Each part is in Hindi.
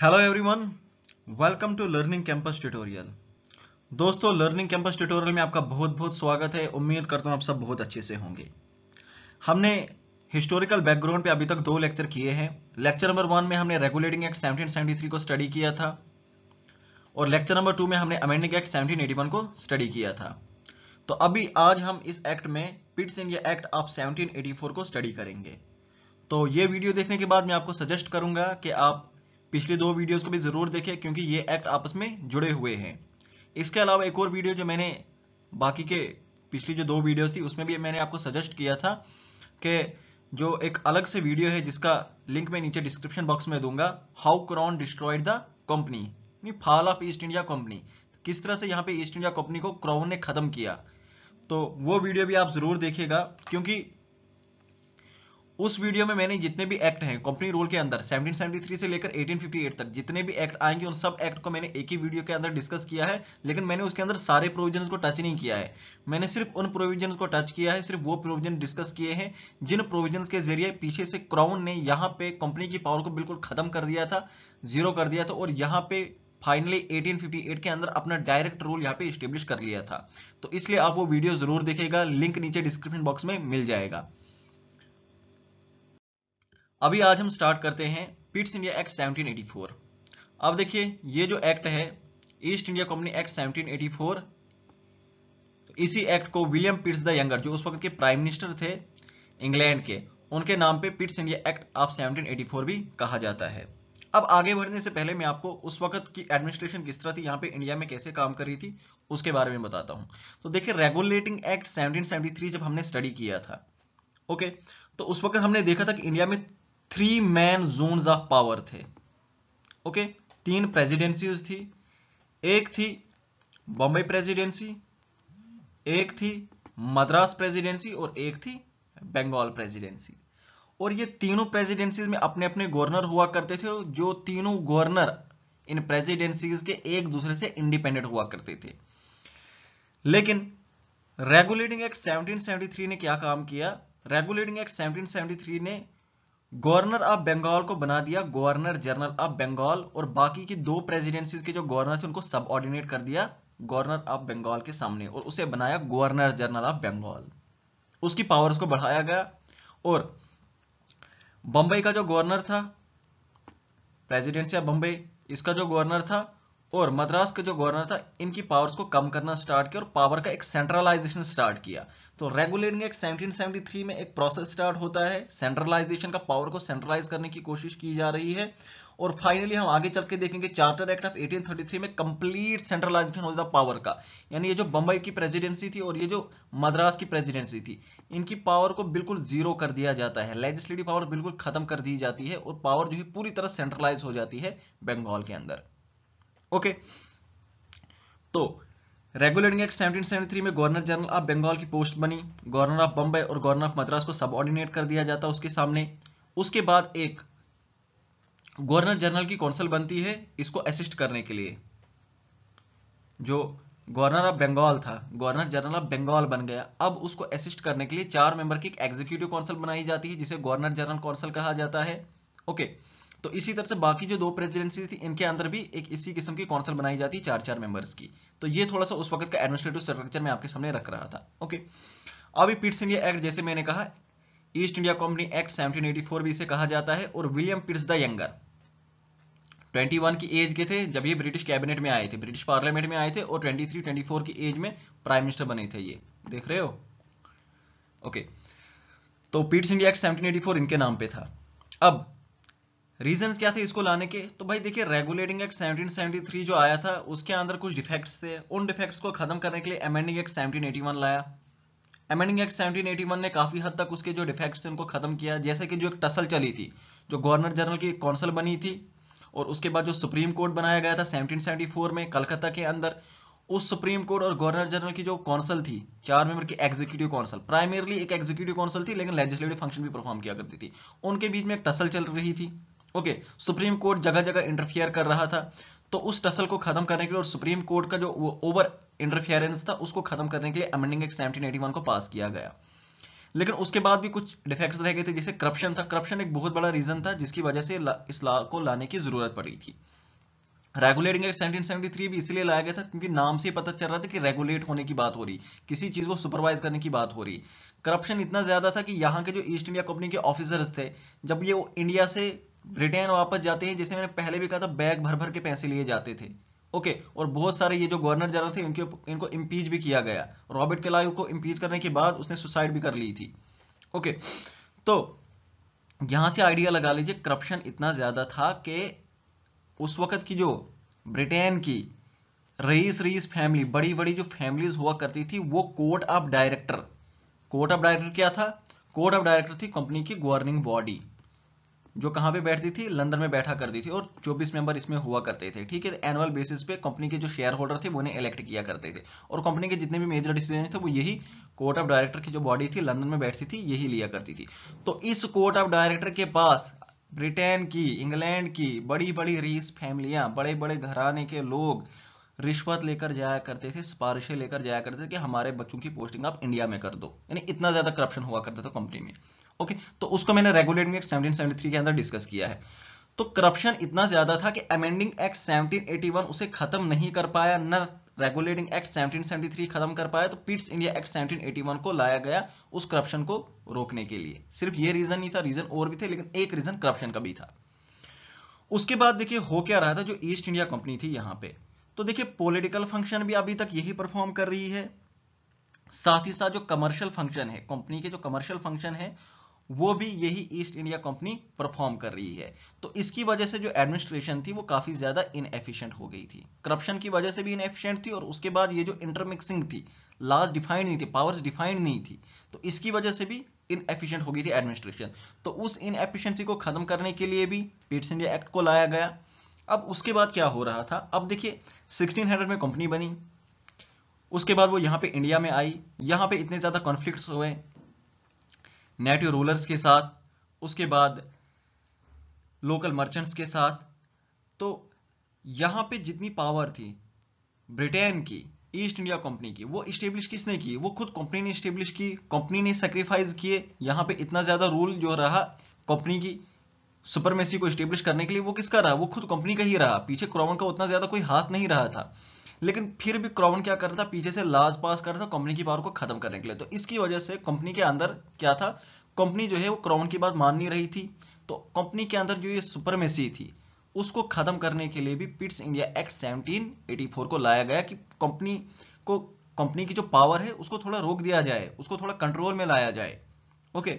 Hello everyone welcome to learning campus tutorial दोस्तों लर्निंग कैंपस ट्यूटोरियल में आपका बहुत बहुत स्वागत है उम्मीद करता हूं आप सब बहुत अच्छे से होंगे हमने हिस्टोरिकल बैकग्राउंड पे अभी तक दो लेक्चर किए हैं लेक्चर नंबर वन में हमने रेगुलेटिंग एक्ट 1773 को स्टडी किया था और लेक्चर नंबर टू में हमने अमेंडिंग एक्ट सेवनटीन को स्टडी किया था तो अभी आज हम इस एक्ट में Pitt's India act of seventeen को स्टडी करेंगे तो ये वीडियो देखने के बाद मैं आपको सजेस्ट करूंगा कि आप पिछले दो वीडियोस को भी ज़रूर देखें क्योंकि ये एक्ट आपस में जुड़े हुए हैं इसके अलावा एक और वीडियो जो मैंने बाकी के पिछली जो दो वीडियोस थी उसमें भी मैंने आपको सजेस्ट किया था कि जो एक अलग से वीडियो है जिसका लिंक मैं नीचे डिस्क्रिप्शन बॉक्स में दूंगा how crown destroyed the company fall of East India company किस तरह से यहाँ पे ईस्ट इंडिया कंपनी को क्राउन ने खत्म किया तो वो वीडियो भी आप जरूर देखिएगा क्योंकि उस वीडियो में मैंने जितने भी एक्ट हैं कंपनी रूल के अंदर 1773 से लेकर 1858 तक जितने भी एक्ट आएंगे उन सब एक्ट को मैंने एक ही वीडियो के अंदर डिस्कस किया है लेकिन मैंने उसके अंदर सारे प्रोविजन को टच नहीं किया है मैंने सिर्फ उन प्रोविजन को टच किया है सिर्फ वो प्रोविजन डिस्कस किए हैं जिन प्रोविजन के जरिए पीछे से क्राउन ने यहाँ पे कंपनी की पावर को बिल्कुल खत्म कर दिया था जीरो कर दिया था और यहाँ पे फाइनली 1858 के अंदर अपना डायरेक्ट रूल यहाँ पे स्टेब्लिश कर लिया था तो इसलिए आप वो वीडियो जरूर देखेगा लिंक नीचे डिस्क्रिप्शन बॉक्स में मिल जाएगा अभी आज हम स्टार्ट करते हैं पिट्स इंडिया एक्ट 1784 अब देखिए ये जो एक्ट है ईस्ट इंडिया कंपनी एक्ट 1784 तो इसी एक्ट को विलियम पिट्स द यंगर जो उस वक्त के प्राइम मिनिस्टर थे इंग्लैंड के उनके नाम पे पिट्स इंडिया एक्ट ऑफ 1784 भी कहा जाता है अब आगे बढ़ने से पहले मैं आपको उस वक्त की एडमिनिस्ट्रेशन किस तरह थी यहाँ पे इंडिया में कैसे काम कर रही थी उसके बारे में बताता हूँ तो देखिए रेगुलेटिंग एक्ट 1773 जब हमने स्टडी किया था ओके तो उस वक्त हमने देखा था कि इंडिया में three main zone of power थे ओके तीन प्रेजिडेंसी थी एक थी बॉम्बे प्रेजिडेंसी एक थी मद्रास प्रेजिडेंसी और एक थी बंगाल प्रेजिडेंसी और ये तीनों प्रेजिडेंसीज में अपने अपने गवर्नर हुआ करते थे जो तीनों गवर्नर इन प्रेजिडेंसीज के एक दूसरे से इंडिपेंडेंट हुआ करते थे लेकिन रेगुलेटिंग एक्ट 1773 ने क्या काम किया रेगुलेटिंग एक्ट 1773 ने गवर्नर ऑफ बंगाल को बना दिया गवर्नर जनरल ऑफ बंगाल और बाकी की दो प्रेजिडेंसी के जो गवर्नर थे उनको सब ऑर्डिनेट कर दिया गवर्नर ऑफ बंगाल के सामने और उसे बनाया गवर्नर जनरल ऑफ बंगाल उसकी पावर्स को बढ़ाया गया और बंबई का जो गवर्नर था प्रेसिडेंसी ऑफ बंबई इसका जो गवर्नर था और मद्रास का जो गवर्नर था इनकी पावर्स को कम करना स्टार्ट किया और पावर का एक सेंट्रलाइजेशन स्टार्ट किया तो रेगुलेटिंग एक्ट 1773 में एक प्रोसेस स्टार्ट होता है सेंट्रलाइजेशन का पावर को सेंट्रलाइज करने की कोशिश की जा रही है और फाइनली हम आगे चल के देखेंगे चार्टर एक्ट ऑफ 1833 में कंप्लीट सेंट्रलाइजेशन द पावर का यानी ये जो बंबई की प्रेसिडेंसी थी और ये जो मद्रास की प्रेसिडेंसी थी इनकी पावर को बिल्कुल जीरो कर दिया जाता है लेजिस्लेटिव पावर बिल्कुल खत्म कर दी जाती है और पावर जो है पूरी तरह सेंट्रलाइज हो जाती है बंगाल के अंदर ओके तो रेगुलेटिंग एक्ट 1773 में गवर्नर जनरल ऑफ बंगाल की पोस्ट बनी गवर्नर ऑफ बंबई और गवर्नर ऑफ मद्रास को सबऑर्डिनेट कर दिया जाता उसके सामने उसके बाद एक गवर्नर जनरल की कौंसिल बनती है इसको असिस्ट करने के लिए जो गवर्नर ऑफ बंगाल था गवर्नर जनरल ऑफ बंगाल बन गया अब उसको असिस्ट करने के लिए चार मेंबर की एक एग्जीक्यूटिव काउंसिल बनाई जाती है जिसे गवर्नर जनरल काउंसिल कहा जाता है ओके okay. तो इसी तरह से बाकी जो दो प्रेसिडेंसी थी इनके अंदर भी एक इसी किस्म की काउंसिल बनाई जाती चार चार मेंबर्स की तो ये थोड़ा सा उस वक्त का एडमिनिस्ट्रेटिव स्ट्रक्चर में आपके सामने रख रहा था ओके अभी पीट्स इंडिया एक्ट जैसे मैंने कहा ईस्ट इंडिया कंपनी एक्ट 1784 भी इसे कहा जाता है और विलियम पिट्स द यंगर 21 की एज के थे जब ये ब्रिटिश कैबिनेट में आए थे ब्रिटिश पार्लियामेंट में आए थे और 23 24 की एज में प्राइम मिनिस्टर बने थे ये देख रहे हो ओके तो पीट्स इंडिया एक्ट 1784 इनके नाम पे था अब रीजन क्या थे इसको लाने के तो भाई देखिए रेगुलेटिंग एक्ट 1773 जो आया था उसके अंदर कुछ डिफेक्ट्स थे उन डिफेक्ट्स को खत्म करने के लिए अमेंडिंग एक्ट 1781 लाया अमेंडिंग एक्ट 1781 ने काफी हद तक उसके जो डिफेक्ट्स थे उनको खत्म किया जैसे कि जो एक टसल चली थी जो गवर्नर जनरल की कौंसल बनी थी और उसके बाद जो सुप्रीम कोर्ट बनाया गया था 1774 में कलकत्ता के अंदर उस सुप्रीम कोर्ट और गवर्नर जनरल की जो कौंसल थी चार मेंबर की एग्जीक्यूटिव कौंसल प्राइमरली एक एग्जीक्यूटिव कौंसल थी लेकिन लेजिस्लेटिव फंक्शन भी परफॉर्म किया करती थी उनके बीच में एक टसल चल रही थी ओके सुप्रीम कोर्ट जगह जगह इंटरफियर कर रहा था तो उस टसल को खत्म करने के लिए और सुप्रीम कोर्ट का जो ओवर इंटरफियरेंस था उसको खत्म करने के लिए अमेंडिंग एक्ट 1781 को पास किया गया लेकिन उसके बाद भी कुछ डिफेक्ट्स रह गए थे जैसे करप्शन था करप्शन एक बहुत बड़ा रीजन था जिसकी वजह से इस लॉ को लाने की जरूरत पड़ी थी रेगुलेटिंग एक्ट 1773 भी इसलिए लाया गया था क्योंकि नाम से पता चल रहा था कि रेगुलेट होने की बात हो रही किसी चीज को सुपरवाइज करने की बात हो रही करप्शन इतना ज्यादा था कि यहाँ के जो ईस्ट इंडिया कंपनी के ऑफिसर्स थे जब ये इंडिया से रिटर्न वापस जाते हैं जैसे मैंने पहले भी कहा था बैग भर भर के पैसे लिए जाते थे ओके और बहुत सारे ये जो गवर्नर जनरल थे इनके इनको इम्पीच भी किया गया रॉबर्ट क्लाइव को इम्पीच करने के बाद उसने सुसाइड भी कर ली थी ओके तो यहां से आइडिया लगा लीजिए करप्शन इतना ज्यादा था कि उस वक्त की जो ब्रिटेन की रईस रईस फैमिली बड़ी बड़ी जो फैमिलीज हुआ करती थी वो court of director court of director क्या था कोर्ट ऑफ डायरेक्टर थी कंपनी की गवर्निंग बॉडी जो कहां पे बैठती थी लंदन में बैठा करती थी और चौबीस मेंबर इसमें हुआ करते थे ठीक है एनुअल बेसिस पे कंपनी के जो शेयर होल्डर थे वो उन्हें इलेक्ट किया करते थे और कंपनी के जितने भी मेजर डिसीजन थे वो यही कोर्ट ऑफ डायरेक्टर की जो बॉडी थी लंदन में बैठती थी यही लिया करती थी तो इस कोर्ट ऑफ डायरेक्टर के पास ब्रिटेन की इंग्लैंड की बड़ी बड़ी रीस फैमिलियां बड़े बड़े घराने के लोग रिश्वत लेकर जाया करते थे सिफारिशें लेकर जाया करते थे कि हमारे बच्चों की पोस्टिंग आप इंडिया में कर दो यानी इतना ज्यादा करप्शन हुआ करता था कंपनी में ओके तो उसको मैंने रेगुलेटिंग एक्ट 1773 के अंदर डिस्कस किया है तो करप्शन इतना ज्यादा था कि अमेंडिंग एक्ट 1781 उसे खत्म नहीं कर पाया न रेगुलेटिंग एक्ट 1773 खत्म कर पाया तो पिट्स इंडिया एक्ट 1781 को लाया गया उस करप्शन को रोकने के लिए सिर्फ ये रीजन नहीं था रीजन और भी थे लेकिन एक रीजन करप्शन का भी था उसके बाद देखिए हो क्या रहा था जो ईस्ट इंडिया कंपनी थी यहां पे तो देखिए पॉलिटिकल फंक्शन भी अभी तक यही परफॉर्म कर रही है साथ ही साथ जो कमर्शियल फंक्शन है कंपनी के जो कमर्शियल फंक्शन है वो भी यही ईस्ट इंडिया कंपनी परफॉर्म कर रही है तो इसकी वजह से जो एडमिनिस्ट्रेशन थी वो काफी ज्यादा इनएफिशिएंट हो गई थी करप्शन की वजह से भी इनएफिशिएंट थी और उसके बाद ये जो इंटरमिक्सिंग थी लाज डिफाइंड नहीं थी पावर्स डिफाइंड नहीं थी तो इसकी वजह से भी इनएफिशिएंट हो गई थी एडमिनिस्ट्रेशन तो उस इनएफिशिएंसी को खत्म करने के लिए भी पिट्स इंडिया एक्ट को लाया गया अब उसके बाद क्या हो रहा था अब देखिए हंड्रेड में कंपनी बनी उसके बाद वो यहाँ पे इंडिया में आई यहाँ पे इतने ज्यादा कॉन्फ्लिक्ट हुए नेटिव रूलर्स के साथ उसके बाद लोकल मर्चेंट्स के साथ तो यहां पे जितनी पावर थी ब्रिटेन की ईस्ट इंडिया कंपनी की वो स्टेब्लिश किसने की वो खुद कंपनी ने स्टेब्लिश की कंपनी ने सेक्रीफाइस किए यहां पे इतना ज़्यादा रूल जो रहा कंपनी की सुपरमेसी को स्टेब्लिश करने के लिए वो किसका रहा वो खुद कंपनी का ही रहा पीछे क्रॉमन का उतना ज़्यादा कोई हाथ नहीं रहा था लेकिन फिर भी क्राउन क्या कर रहा था पीछे से लाज पास कर रहा था कंपनी की पावर को खत्म करने के लिए तो इसकी वजह से कंपनी के अंदर क्या था कंपनी जो है वो क्राउन की बात मान नहीं रही थी तो कंपनी के अंदर जो ये सुपरमेसी थी उसको खत्म करने के लिए भी पिट्स इंडिया एक्ट फोर को लाया गया कि कंपनी को कंपनी की जो पावर है उसको थोड़ा रोक दिया जाए उसको थोड़ा कंट्रोल में लाया जाए ओके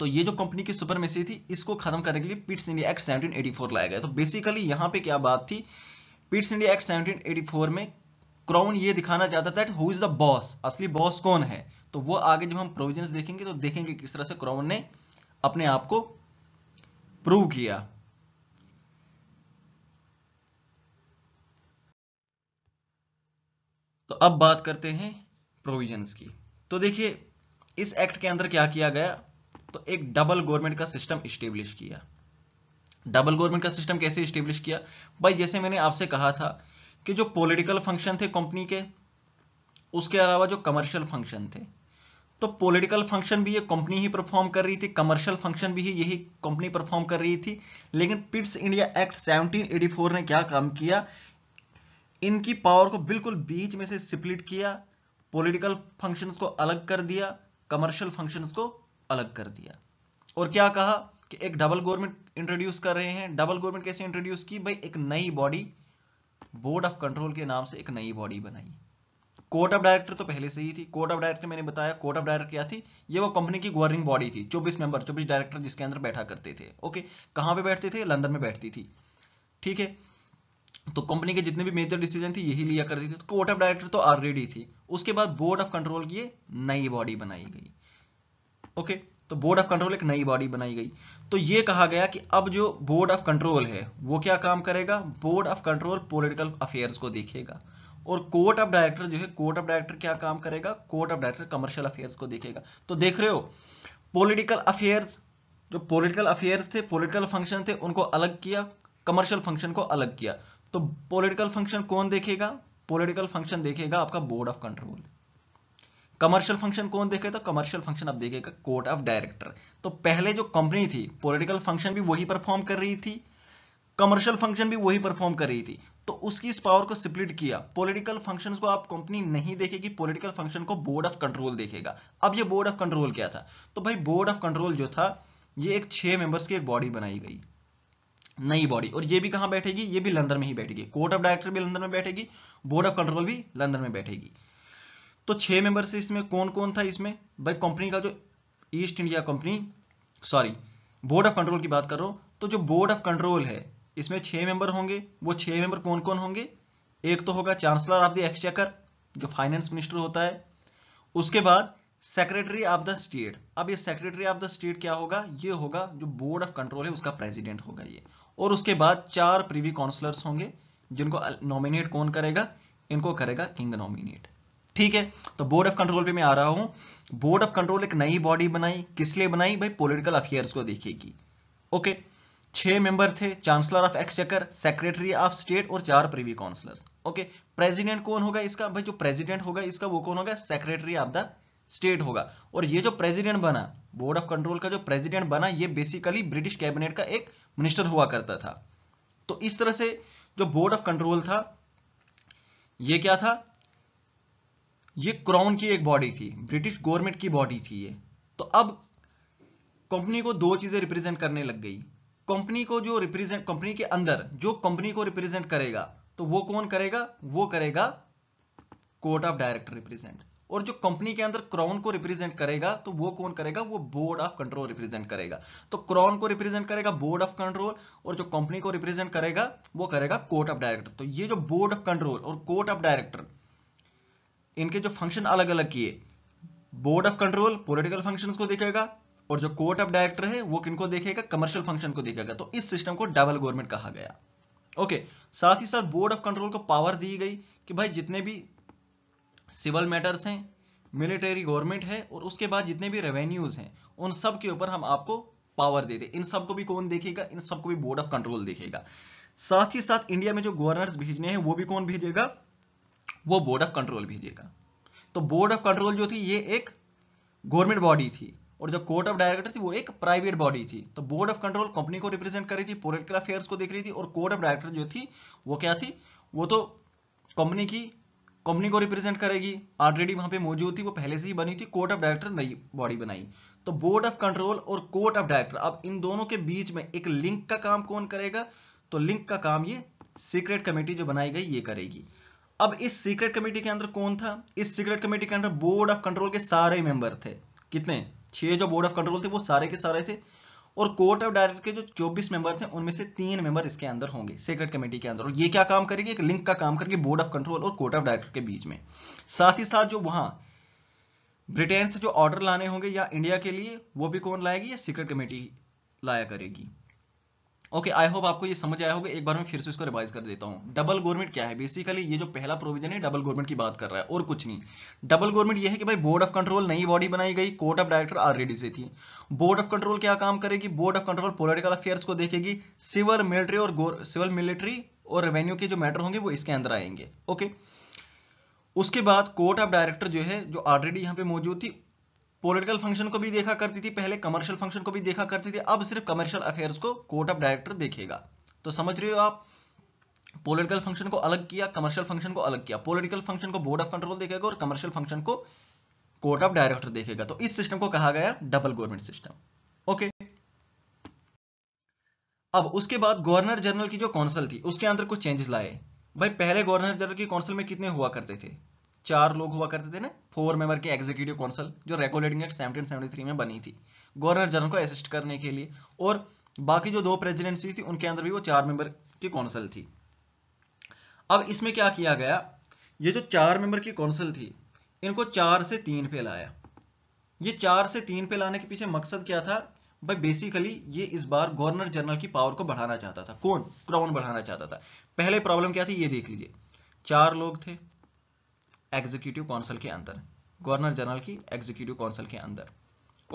तो ये जो कंपनी की सुपरमेसी थी इसको खत्म करने के लिए पिट्स इंडिया एक्ट 1784 लाया गया तो बेसिकली यहाँ पे क्या बात थी पीट्स इंडिया एक्ट 1784 में क्राउन ये दिखाना चाहता था हु इज द बॉस असली बॉस कौन है तो वो आगे जब हम प्रोविजंस देखेंगे तो देखेंगे किस तरह से क्राउन ने अपने आप को प्रूव किया तो अब बात करते हैं प्रोविजंस की तो देखिए इस एक्ट के अंदर क्या किया गया तो एक डबल गवर्नमेंट का सिस्टम स्टेब्लिश किया डबल गवर्नमेंट का सिस्टम कैसे स्टेब्लिश किया भाई जैसे मैंने आपसे कहा था कि जो पॉलिटिकल फंक्शन थे कंपनी के उसके अलावा जो कमर्शियल फंक्शन थे तो पॉलिटिकल फंक्शन भी ये कंपनी ही परफॉर्म कर रही थी कमर्शियल फंक्शन भी ही यही कंपनी परफॉर्म कर रही थी लेकिन पिट्स इंडिया एक्ट 1784 ने क्या काम किया इनकी पावर को बिल्कुल बीच में से स्प्लिट किया पॉलिटिकल फंक्शंस को अलग कर दिया कमर्शियल फंक्शंस को अलग कर दिया और क्या कहा कि एक डबल गवर्नमेंट इंट्रोड्यूस कर रहे हैं डबल गवर्नमेंट कैसे इंट्रोड्यूस की भाई एक नई बॉडी बोर्ड ऑफ कंट्रोल के नाम से एक नई बॉडी बनाई कोर्ट ऑफ डायरेक्टर तो पहले से ही थी कोर्ट ऑफ डायरेक्टर मैंने बताया कोर्ट ऑफ डायरेक्टर क्या थी ये वो कंपनी की गवर्निंग बॉडी थी 24 मेंबर 24 डायरेक्टर जिसके अंदर बैठा करते थे ओके कहां पे बैठते थे लंदन में बैठती थी ठीक है तो कंपनी के जितने भी मेजर डिसीजन थे यही लिया करती थी कोर्ट ऑफ डायरेक्टर तो ऑलरेडी तो थी उसके बाद बोर्ड ऑफ कंट्रोल की नई बॉडी बनाई गई ओके तो बोर्ड ऑफ कंट्रोल एक नई बॉडी बनाई गई तो ये कहा गया कि अब जो बोर्ड ऑफ कंट्रोल है वो क्या काम करेगा board of control political affairs को देखेगा और कोर्ट ऑफ डायरेक्टर जो है कोर्ट ऑफ डायरेक्टर क्या काम करेगा court of director commercial affairs को देखेगा तो देख रहे हो पॉलिटिकल अफेयर्स जो पॉलिटिकल अफेयर्स थे पॉलिटिकल फंक्शन थे उनको अलग किया कमर्शियल फंक्शन को अलग किया तो पॉलिटिकल फंक्शन कौन देखेगा पॉलिटिकल फंक्शन देखेगा आपका board of control commercial function कौन देखे तो कमर्शियल फंक्शन अब देखेगा कोर्ट ऑफ डायरेक्टर तो पहले जो कंपनी थी पॉलिटिकल फंक्शन भी वही परफॉर्म कर रही थी कमर्शियल फंक्शन भी वही परफॉर्म कर रही थी तो उसकी इस पावर को स्प्लिट किया पॉलिटिकल फंक्शंस को आप कंपनी नहीं देखेगी पॉलिटिकल फंक्शन को बोर्ड ऑफ कंट्रोल देखेगा अब ये बोर्ड ऑफ कंट्रोल क्या था तो भाई बोर्ड ऑफ कंट्रोल जो था ये एक छह मेंबर्स की एक बॉडी बनाई गई नई बॉडी और ये भी कहां बैठेगी ये भी लंदन में ही बैठेगी कोर्ट ऑफ डायरेक्टर भी लंदन में बैठेगी बोर्ड ऑफ कंट्रोल भी लंदन में बैठेगी तो छह मेंबर से इसमें कौन कौन था इसमें भाई कंपनी का जो East India Company sorry board of control की बात कर रहा तो जो बोर्ड ऑफ कंट्रोल है इसमें छह मेंबर होंगे वो छह मेंबर कौन कौन होंगे एक तो होगा चांसलर ऑफ द एक्सचेकर जो फाइनेंस मिनिस्टर होता है उसके बाद सेक्रेटरी ऑफ द स्टेट अब ये सेक्रेटरी ऑफ द स्टेट क्या होगा ये होगा जो बोर्ड ऑफ कंट्रोल है उसका प्रेसिडेंट होगा ये और उसके बाद चार प्रीवी काउंसलर्स होंगे जिनको नॉमिनेट कौन करेगा इनको करेगा किंग नॉमिनेट ठीक है तो बोर्ड ऑफ कंट्रोल पे मैं आ रहा हूं बोर्ड ऑफ कंट्रोल एक नई बॉडी बनाई किस लिए बनाई भाई पॉलिटिकल अफेयर्स को देखेगी ओके छह मेंबर थे chancellor of exchequer secretary of state और चार प्रीवी काउंसलर्स ओके प्रेसिडेंट कौन होगा इसका भाई जो प्रेसिडेंट होगा इसका वो कौन होगा सेक्रेटरी ऑफ द स्टेट होगा और ये जो प्रेसिडेंट बना बोर्ड ऑफ कंट्रोल का जो प्रेसिडेंट बना ये बेसिकली ब्रिटिश कैबिनेट का एक मिनिस्टर हुआ करता था तो इस तरह से जो बोर्ड ऑफ कंट्रोल था ये क्या था ये क्राउन की एक बॉडी थी ब्रिटिश गवर्नमेंट की बॉडी थी ये तो अब कंपनी को दो चीजें रिप्रेजेंट करने लग गई कंपनी को जो रिप्रेजेंट कंपनी के अंदर जो कंपनी को रिप्रेजेंट करेगा तो वो कौन करेगा वो करेगा कोर्ट ऑफ डायरेक्टर रिप्रेजेंट और जो कंपनी के अंदर क्राउन को रिप्रेजेंट करेगा तो वो कौन करेगा वो बोर्ड ऑफ कंट्रोल रिप्रेजेंट करेगा तो क्राउन को रिप्रेजेंट करेगा बोर्ड ऑफ कंट्रोल और जो कंपनी को रिप्रेजेंट करेगा वो करेगा कोर्ट ऑफ डायरेक्टर तो ये जो बोर्ड ऑफ कंट्रोल और कोर्ट ऑफ डायरेक्टर इनके जो फंक्शन अलग अलग किए board of control political functions को देखेगा और जो कोर्ट ऑफ डायरेक्टर है वो किनको देखेगा कमर्शियल फंक्शन को देखेगा तो इस सिस्टम को डबल गवर्नमेंट कहा गया ओके साथ ही साथ बोर्ड ऑफ कंट्रोल को पावर दी गई कि भाई जितने भी सिविल मैटर्स हैं मिलिट्री गवर्नमेंट है और उसके बाद जितने भी रेवेन्यूज हैं उन सब के ऊपर हम आपको पावर देते इन सबको भी कौन देखेगा इन सबको भी बोर्ड ऑफ कंट्रोल देखेगा साथ ही साथ इंडिया में जो गवर्नर्स भेजने हैं वो भी कौन भेजेगा वो बोर्ड ऑफ कंट्रोल भेजेगा तो बोर्ड ऑफ कंट्रोल जो थी ये एक गवर्नमेंट बॉडी थी और जो कोर्ट ऑफ डायरेक्टर थी वो एक प्राइवेट बॉडी थी तो बोर्ड ऑफ कंट्रोल कंपनी को रिप्रेजेंट कर रही थी पोलिटिकल अफेयर्स को देख रही थी और कोर्ट ऑफ डायरेक्टर जो थी वो क्या थी वो तो कंपनी की कंपनी को रिप्रेजेंट करेगी ऑलरेडी वहां पे मौजूद थी वो पहले से ही बनी थी कोर्ट ऑफ डायरेक्टर नई बॉडी बनाई तो बोर्ड ऑफ कंट्रोल और कोर्ट ऑफ डायरेक्टर अब इन दोनों के बीच में एक लिंक का काम कौन करेगा तो लिंक का काम ये सीक्रेट कमेटी जो बनाई गई ये करेगी अब इस सीक्रेट कमेटी के अंदर कौन था इस सीक्रेट कमेटी के अंदर बोर्ड ऑफ कंट्रोल के सारे मेंबर थे कितने छह जो बोर्ड ऑफ कंट्रोल थे वो सारे के सारे थे और कोर्ट ऑफ डायरेक्टर के जो 24 मेंबर थे उनमें से तीन मेंबर इसके अंदर होंगे सीक्रेट कमेटी के अंदर और ये क्या काम करेगी एक लिंक का काम करके बोर्ड ऑफ कंट्रोल और कोर्ट ऑफ डायरेक्टर के बीच में साथ ही साथ जो वहां ब्रिटेन से जो ऑर्डर लाने होंगे या इंडिया के लिए वो भी कौन लाएगी या सीक्रेट कमेटी लाया करेगी ओके आई होप आपको ये समझ आया होगा एक बार मैं फिर से इसको रिवाइज कर देता हूँ डबल गवर्नमेंट क्या है बेसिकली ये जो पहला प्रोविजन है डबल गवर्नमेंट की बात कर रहा है और कुछ नहीं डबल गवर्नमेंट ये है कि भाई बोर्ड ऑफ कंट्रोल नई बॉडी बनाई गई कोर्ट ऑफ डायरेक्टर ऑलरेडी से थी बोर्ड ऑफ कंट्रोल क्या काम करेगी board of control political affairs को देखेगी सिविल मिलिट्री और सिविल मिलिट्री और रेवेन्यू के जो मैटर होंगे वो इसके अंदर आएंगे ओके उसके बाद कोर्ट ऑफ डायरेक्टर जो है जो ऑलरेडी यहाँ पे मौजूद थी पॉलिटिकल फंक्शन को भी देखा करती थी पहले कमर्शियल फंक्शन को भी देखा करती थी अब सिर्फ कमर्शियल अफेयर्स को कोर्ट ऑफ डायरेक्टर देखेगा तो समझ रहे हो आप पॉलिटिकल फंक्शन को अलग किया कमर्शियल फंक्शन को अलग किया पॉलिटिकल फंक्शन को बोर्ड ऑफ कंट्रोल देखेगा और कमर्शियल फंक्शन को कोर्ट ऑफ डायरेक्टर देखेगा तो इस सिस्टम को कहा गया डबल गवर्नमेंट सिस्टम ओके अब उसके बाद गवर्नर जनरल की जो काउंसिल थी उसके अंदर कुछ चेंजेस लाए भाई पहले गवर्नर जनरल की काउंसिल में कितने हुआ करते थे चार लोग हुआ करते थे ना फोर मेंबर के एग्जीक्यूटिव काउंसिल जो रेगुलेटिंग एक्ट सेवनटीन थ्री में बनी थी गवर्नर जनरल को असिस्ट करने के लिए और बाकी जो दो प्रेजिडेंसी थी उनके अंदर भी वो चार मेंबर की काउंसिल थी अब इसमें क्या किया गया ये जो चार मेंबर की काउंसिल थी इनको चार से तीन पे लाया ये चार से तीन पे लाने के पीछे मकसद क्या था भाई बेसिकली ये इस बार गवर्नर जनरल की पावर को बढ़ाना चाहता था कौन क्राउन बढ़ाना चाहता था पहले प्रॉब्लम क्या थी ये देख लीजिए चार लोग थे एग्जीक्यूटिव काउंसिल के अंदर गवर्नर जनरल की एग्जीक्यूटिव काउंसिल के अंदर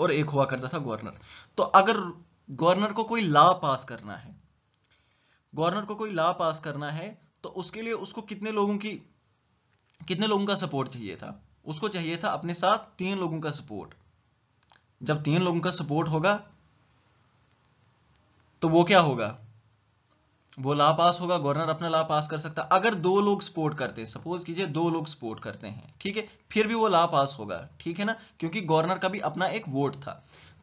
और एक हुआ करता था गवर्नर तो अगर गवर्नर को कोई लॉ पास करना है गवर्नर को कोई लॉ पास करना है तो उसके लिए उसको कितने लोगों की कितने लोगों का सपोर्ट चाहिए था उसको चाहिए था अपने साथ तीन लोगों का सपोर्ट जब तीन लोगों का सपोर्ट होगा तो वो क्या होगा वो ला पास होगा गवर्नर अपना ला पास कर सकता अगर दो लोग सपोर्ट करते हैं सपोज कीजिए दो लोग सपोर्ट करते हैं ठीक है फिर भी वो ला पास होगा ठीक है ना क्योंकि गवर्नर का भी अपना एक वोट था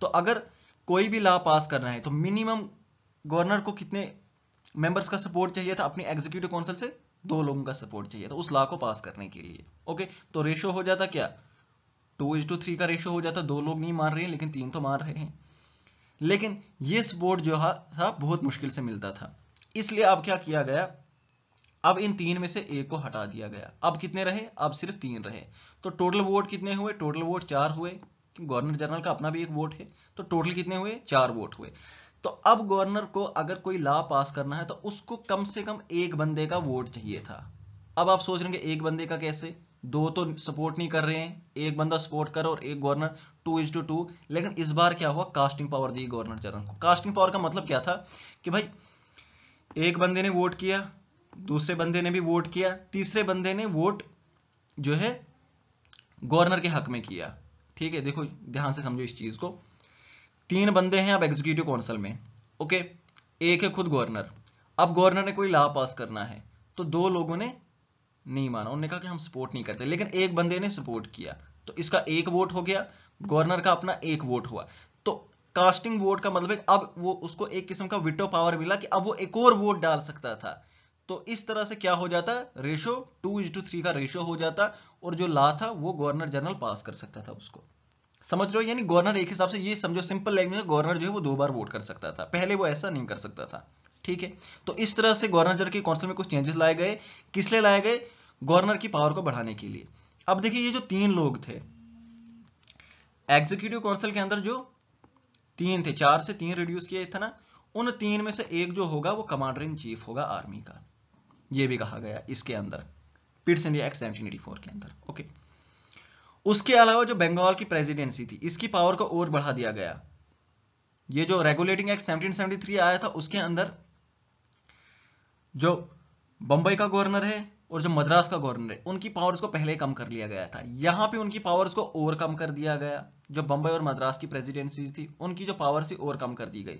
तो अगर कोई भी ला पास करना है तो मिनिमम गवर्नर को कितने मेंबर्स का सपोर्ट चाहिए था अपनी एग्जीक्यूटिव काउंसिल से दो लोगों का सपोर्ट चाहिए था उस ला को पास करने के लिए ओके तो रेशो हो जाता क्या टू इज टू थ्री का रेशो हो जाता दो लोग नहीं मार रहे हैं लेकिन तीन तो मार रहे हैं लेकिन ये सपोर्ट जो था बहुत मुश्किल से मिलता था इसलिए अब क्या किया गया अब इन तीन में से एक को हटा दिया गया अब कितने रहे अब सिर्फ तीन रहे तो टोटल वोट कितने हुए टोटल वोट चार हुए गवर्नर जनरल का अपना भी एक वोट है तो टोटल कितने हुए चार वोट हुए तो अब गवर्नर को अगर कोई लॉ पास करना है तो उसको कम से कम एक बंदे का वोट चाहिए था अब आप सोच रहे हैं एक बंदे का कैसे दो तो सपोर्ट नहीं कर रहे हैं एक बंदा सपोर्ट कर और एक governor two is to two लेकिन इस बार क्या हुआ कास्टिंग पावर दी गवर्नर जनरल को कास्टिंग पावर का मतलब क्या था कि भाई एक बंदे ने वोट किया दूसरे बंदे ने भी वोट किया तीसरे बंदे ने वोट जो है गवर्नर के हक में किया ठीक है देखो ध्यान से समझो इस चीज को तीन बंदे हैं अब एग्जीक्यूटिव काउंसिल में ओके एक है खुद गवर्नर अब गवर्नर ने कोई लॉ पास करना है तो दो लोगों ने नहीं माना उन्होंने कहा कि हम सपोर्ट नहीं करते लेकिन एक बंदे ने सपोर्ट किया तो इसका एक वोट हो गया गवर्नर का अपना एक वोट हुआ कास्टिंग वोट का मतलब है अब वो उसको एक किस्म का विटो पावर मिला कि अब वो एक और वोट डाल सकता था तो इस तरह से क्या हो जाता ratio two is to three का रेशो हो जाता और जो ला था वो गवर्नर जनरल पास कर सकता था उसको समझ रहे हो यानी गवर्नर एक हिसाब से ये समझो सिंपल लैंग्वेज में गवर्नर जो है वो दो बार वोट कर सकता था पहले वो ऐसा नहीं कर सकता था ठीक है तो इस तरह से गवर्नर जनरल के काउंसिल में कुछ चेंजेस लाए गए किस लिए लाए गए गवर्नर की पावर को बढ़ाने के लिए अब देखिए ये जो तीन लोग थे एग्जीक्यूटिव काउंसिल के अंदर जो तीन थे चार से तीन रिड्यूस किया था ना उन तीन में से एक जो होगा वो कमांडर इन चीफ होगा आर्मी का ये भी कहा गया इसके अंदर पिट्स इंडिया एक्ट सेवनटीन के अंदर ओके उसके अलावा जो बंगाल की प्रेसिडेंसी थी इसकी पावर को और बढ़ा दिया गया ये जो रेगुलेटिंग एक्ट 1773 आया था उसके अंदर जो बंबई का गवर्नर है और जो मद्रास का गवर्नर है उनकी पावर्स को पहले कम कर लिया गया था यहाँ पे उनकी पावर्स को और कम कर दिया गया जो बम्बई और मद्रास की प्रेसिडेंसीज थी उनकी जो पावर थी और कम कर दी गई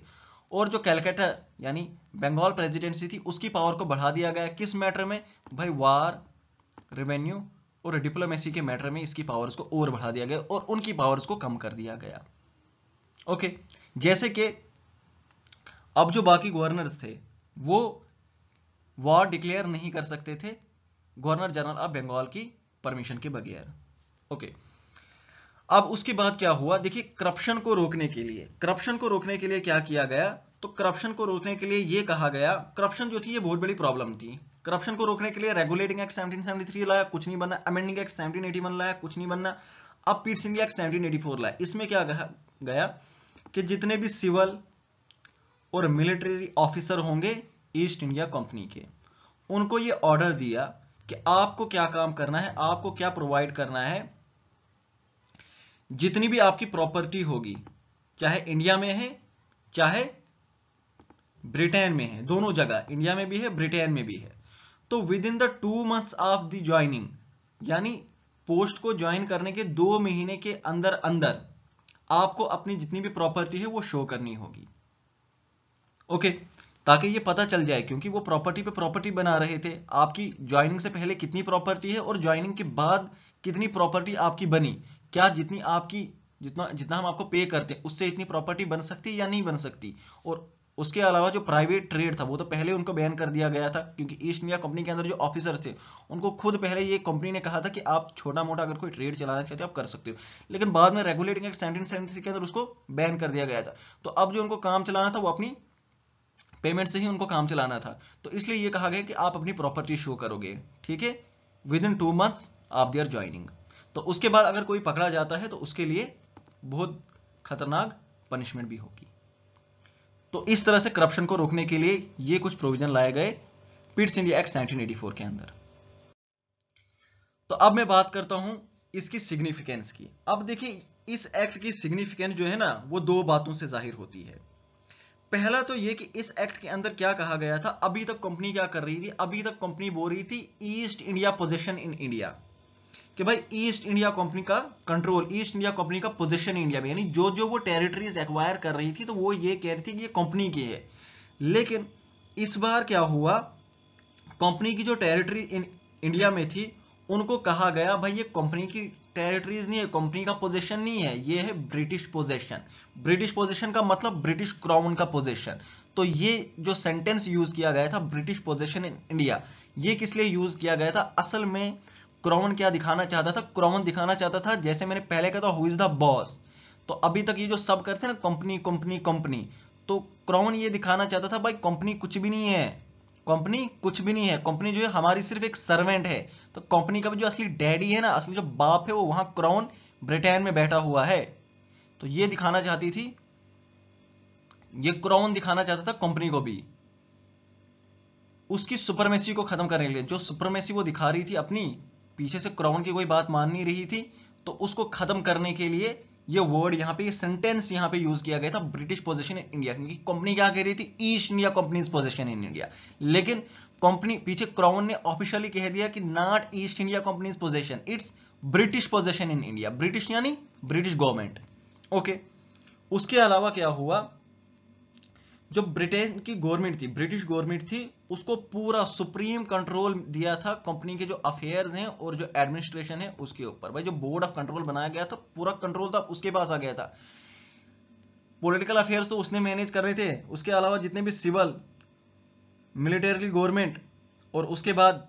और जो कैलकाटा यानी बंगाल प्रेसिडेंसी थी उसकी पावर को बढ़ा दिया गया किस मैटर में भाई वार रेवेन्यू और डिप्लोमेसी के मैटर में इसकी पावर्स को और बढ़ा दिया गया और उनकी पावर्स को कम कर दिया गया ओके जैसे कि अब जो बाकी गवर्नर्स थे वो वॉर डिक्लेयर नहीं कर सकते थे गवर्नर जनरल ऑफ बंगाल की परमिशन के बगैर ओके अब उसके बाद क्या हुआ देखिए करप्शन को रोकने के लिए करप्शन को रोकने के लिए क्या किया गया तो करप्शन को रोकने के लिए यह कहा गया करप्शन जो थी ये बहुत बड़ी प्रॉब्लम थी करप्शन को रोकने के लिए रेगुलेटिंग एक्ट 1773 लाया कुछ नहीं बनना अमेंडिंग एक्ट 1781 लाया कुछ नहीं बनना अब पीट इंडिया एक्ट 1784 लाया इसमें क्या गया कि जितने भी सिविल और मिलिट्री ऑफिसर होंगे ईस्ट इंडिया कंपनी के उनको ये ऑर्डर दिया कि आपको क्या काम करना है आपको क्या प्रोवाइड करना है जितनी भी आपकी प्रॉपर्टी होगी चाहे इंडिया में है चाहे ब्रिटेन में है दोनों जगह इंडिया में भी है ब्रिटेन में भी है तो within the two months of the joining यानी पोस्ट को ज्वाइन करने के दो महीने के अंदर अंदर आपको अपनी जितनी भी प्रॉपर्टी है वो शो करनी होगी ओके okay. ताकि ये पता चल जाए क्योंकि वो प्रॉपर्टी पे प्रॉपर्टी बना रहे थे आपकी ज्वाइनिंग से पहले कितनी प्रॉपर्टी है और ज्वाइनिंग के बाद कितनी प्रॉपर्टी आपकी बनी क्या जितनी आपकी जितना जितना हम आपको पे करते हैं उससे इतनी प्रॉपर्टी बन सकती है या नहीं बन सकती और उसके अलावा जो प्राइवेट ट्रेड था वो तो पहले उनको बैन कर दिया गया था क्योंकि ईस्ट इंडिया कंपनी के अंदर जो ऑफिसर थे उनको खुद पहले ये कंपनी ने कहा था कि आप छोटा मोटा अगर कोई ट्रेड चलाना चाहते हो आप कर सकते हो लेकिन बाद में रेगुलेटिंग एक्ट सेवनटीन के अंदर उसको बैन कर दिया गया था तो अब जो उनको काम चलाना था वो अपनी पेमेंट से ही उनको काम चलाना था तो इसलिए ये कहा गया कि आप अपनी प्रॉपर्टी शो करोगे ठीक है विद इन टू मंथ्स आप दे ज्वाइनिंग तो उसके बाद अगर कोई पकड़ा जाता है तो उसके लिए बहुत खतरनाक पनिशमेंट भी होगी तो इस तरह से करप्शन को रोकने के लिए ये कुछ प्रोविजन लाए गए पिट्स इंडिया एक्ट 1984 के अंदर तो अब मैं बात करता हूं इसकी सिग्निफिकेंस की अब देखिए इस एक्ट की सिग्निफिकेंस जो है ना वो दो बातों से जाहिर होती है पहला तो ये कि इस एक्ट के अंदर क्या कहा गया था अभी तक कंपनी क्या कर रही थी अभी तक कंपनी बोल रही थी East India position in India कि भाई ईस्ट इंडिया कंपनी का कंट्रोल ईस्ट इंडिया कंपनी का पोजिशन इंडिया में यानी जो जो वो टेरिटरीज एक्वायर कर रही थी तो वो ये कह रही थी कि ये कंपनी की है लेकिन इस बार क्या हुआ कंपनी की जो टेरिटरी इंडिया में थी उनको कहा गया भाई ये कंपनी की टेरिटरीज नहीं है कंपनी का पोजीशन नहीं है ये है ब्रिटिश पोजीशन ब्रिटिश पोजीशन का मतलब ब्रिटिश क्राउन का पोजीशन तो ये जो सेंटेंस यूज किया गया था ब्रिटिश पोजीशन इन इंडिया ये किस लिए यूज किया गया था असल में क्राउन क्या दिखाना चाहता था क्राउन दिखाना चाहता था जैसे मैंने पहले कहा था हु इज द बॉस तो अभी तक ये जो सब करते हैं ना कंपनी कंपनी कंपनी तो क्राउन ये दिखाना चाहता था भाई कंपनी कुछ भी नहीं है कंपनी कुछ भी नहीं है कंपनी जो है हमारी सिर्फ एक सर्वेंट है तो कंपनी का भी जो असली डैडी है ना असली जो बाप है वो वहां क्राउन ब्रिटेन में बैठा हुआ है तो ये दिखाना चाहती थी ये क्राउन दिखाना चाहता था कंपनी को भी उसकी सुपरमेसी को खत्म करने के लिए जो सुपरमेसी वो दिखा रही थी अपनी पीछे से क्राउन की कोई बात मान नहीं रही थी तो उसको खत्म करने के लिए ये वर्ड यहाँ पे ये सेंटेंस यहाँ पे यूज किया गया था ब्रिटिश पोजिशन इन इंडिया क्योंकि कंपनी क्या कह रही थी East India Company position in India लेकिन कंपनी पीछे क्राउन ने ऑफिशियली कह दिया कि not East India Company position it's British position in India British यानी ब्रिटिश गवर्नमेंट ओके उसके अलावा क्या हुआ जो ब्रिटेन की गवर्नमेंट थी ब्रिटिश गवर्नमेंट थी उसको पूरा सुप्रीम कंट्रोल दिया था कंपनी के जो अफेयर्स हैं और जो एडमिनिस्ट्रेशन है उसके ऊपर भाई जो बोर्ड ऑफ कंट्रोल बनाया गया था पूरा कंट्रोल था उसके पास आ गया था पॉलिटिकल अफेयर्स तो उसने मैनेज कर रहे थे उसके अलावा जितने भी सिविल मिलिटरी गवर्नमेंट और उसके बाद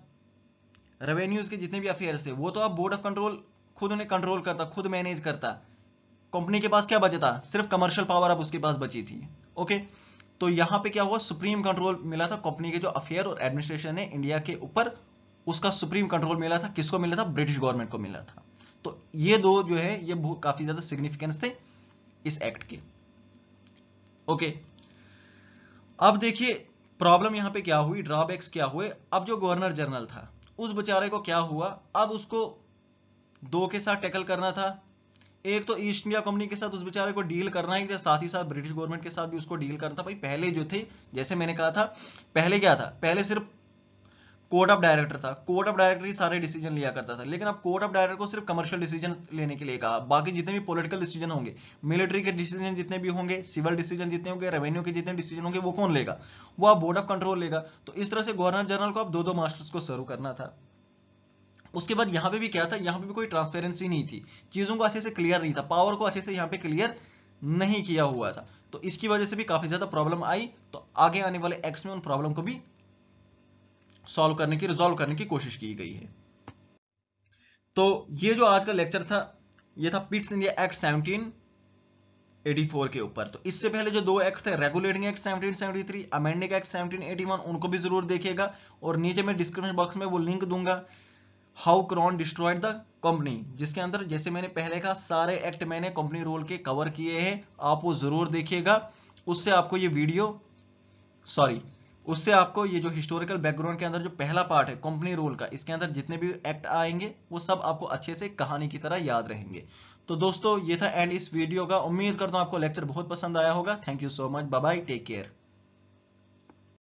रेवेन्यूज के जितने भी अफेयर्स थे वो तो आप बोर्ड ऑफ कंट्रोल खुद उन्हें कंट्रोल करता खुद मैनेज करता कंपनी के पास क्या बचा था सिर्फ कमर्शियल पावर अब उसके पास बची थी ओके okay? तो यहां पे क्या हुआ सुप्रीम कंट्रोल मिला था कंपनी के जो अफेयर और एडमिनिस्ट्रेशन है इंडिया के ऊपर उसका सुप्रीम कंट्रोल मिला था किसको मिला था ब्रिटिश गवर्नमेंट को मिला था तो ये दो जो है ये काफी ज्यादा सिग्निफिकेंस थे इस एक्ट के ओके अब देखिए प्रॉब्लम यहां पे क्या हुई ड्रॉबैक्स क्या हुए अब जो गवर्नर जनरल था उस बेचारे को क्या हुआ अब उसको दो के साथ टैकल करना था एक तो ईस्ट इंडिया कंपनी के साथ उस बेचारे को डील करना ही था साथ ही साथ ब्रिटिश गवर्नमेंट के साथ भी उसको डील करना था भाई पहले जो थे जैसे मैंने कहा था पहले क्या था पहले सिर्फ कोर्ट ऑफ डायरेक्टर था कोर्ट ऑफ डायरेक्टर ही सारे डिसीजन लिया करता था लेकिन अब कोर्ट ऑफ डायरेक्टर को सिर्फ कमर्शियल डिसीजन लेने के लिए कहा बाकी जितने भी पॉलिटिकल डिसीजन होंगे मिलिट्री के डिसीजन जितने भी होंगे सिविल डिसीजन जितने होंगे रेवेन्यू के जितने डिसीजन होंगे वो कौन लेगा वो आप बोर्ड ऑफ कंट्रोल लेगा तो इस तरह से गवर्नर जनरल को अब दो दो मास्टर्स को सर्व करना था उसके बाद यहाँ पे भी क्या था यहाँ पे भी कोई ट्रांसपेरेंसी नहीं थी चीज़ों को अच्छे से क्लियर नहीं था पावर को अच्छे से यहाँ पे क्लियर नहीं किया हुआ था तो इसकी वजह से भी काफ़ी ज़्यादा प्रॉब्लम आई तो आगे आने वाले एक्स में उन प्रॉब्लम को भी सॉल्व करने की रिजोल्व करने की कोशिश की गई है तो ये जो आज का लेक्चर था ये था Pitt's India Act seventeen eighty के ऊपर तो इससे पहले जो दो एक्ट थे regulating act seventeen seventy three amending act seventeen eighty उनको भी जरूर देखिएगा और नीचे मैं डिस्क्रिप्शन बॉक्स में वो लिंक दूंगा how crown destroyed the company जिसके अंदर जैसे मैंने पहले कहा सारे एक्ट मैंने कंपनी रोल के कवर किए हैं आप वो जरूर देखिएगा उससे आपको ये वीडियो सॉरी उससे आपको ये जो हिस्टोरिकल बैकग्राउंड के अंदर जो पहला पार्ट है कंपनी रूल का इसके अंदर जितने भी एक्ट आएंगे वो सब आपको अच्छे से कहानी की तरह याद रहेंगे तो दोस्तों ये था एंड इस वीडियो का उम्मीद करता हूँ आपको लेक्चर बहुत पसंद आया होगा thank you so much bye take care